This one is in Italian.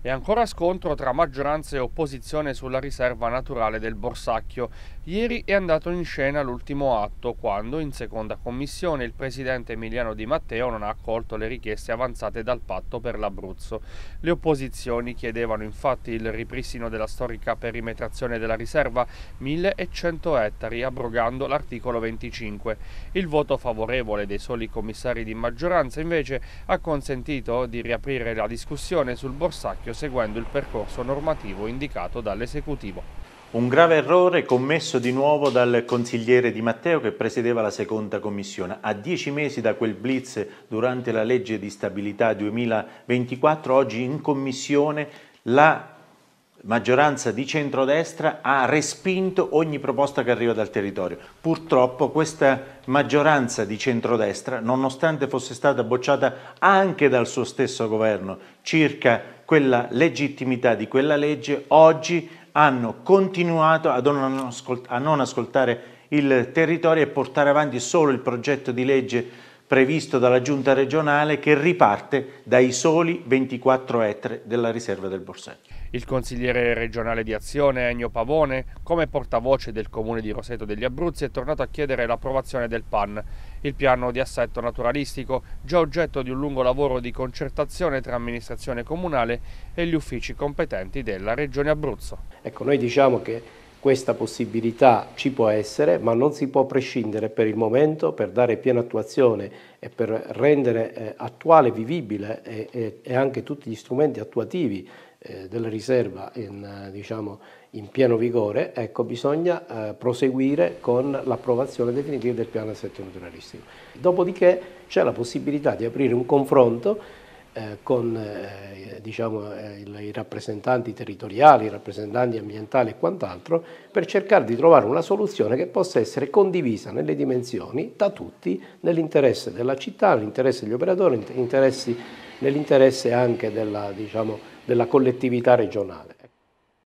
E ancora scontro tra maggioranza e opposizione sulla riserva naturale del Borsacchio. Ieri è andato in scena l'ultimo atto, quando in seconda commissione il presidente Emiliano Di Matteo non ha accolto le richieste avanzate dal patto per l'Abruzzo. Le opposizioni chiedevano infatti il ripristino della storica perimetrazione della riserva 1100 ettari, abrogando l'articolo 25. Il voto favorevole dei soli commissari di maggioranza invece ha consentito di riaprire la discussione sul Borsacchio municipio seguendo il percorso normativo indicato dall'esecutivo. Un grave errore commesso di nuovo dal consigliere Di Matteo che presiedeva la seconda commissione. A dieci mesi da quel blitz durante la legge di stabilità 2024, oggi in commissione la maggioranza di centrodestra ha respinto ogni proposta che arriva dal territorio. Purtroppo questa maggioranza di centrodestra, nonostante fosse stata bocciata anche dal suo stesso governo circa quella legittimità di quella legge, oggi hanno continuato a non, a non ascoltare il territorio e portare avanti solo il progetto di legge previsto dalla giunta regionale che riparte dai soli 24 ettari della riserva del Borsetto il consigliere regionale di Azione Ennio Pavone, come portavoce del comune di Roseto degli Abruzzi, è tornato a chiedere l'approvazione del PAN, il piano di assetto naturalistico, già oggetto di un lungo lavoro di concertazione tra amministrazione comunale e gli uffici competenti della regione Abruzzo. Ecco, noi diciamo che questa possibilità ci può essere, ma non si può prescindere per il momento per dare piena attuazione e per rendere eh, attuale, vivibile e, eh, e, eh, e anche tutti gli strumenti attuativi eh, della riserva in, eh, diciamo, in pieno vigore, ecco, bisogna eh, proseguire con l'approvazione definitiva del piano assetto naturalistico. Dopodiché c'è la possibilità di aprire un confronto eh, con eh, diciamo, i rappresentanti territoriali, i rappresentanti ambientali e quant'altro, per cercare di trovare una soluzione che possa essere condivisa nelle dimensioni da tutti, nell'interesse della città, nell'interesse degli operatori, nell'interesse anche della, diciamo, della collettività regionale.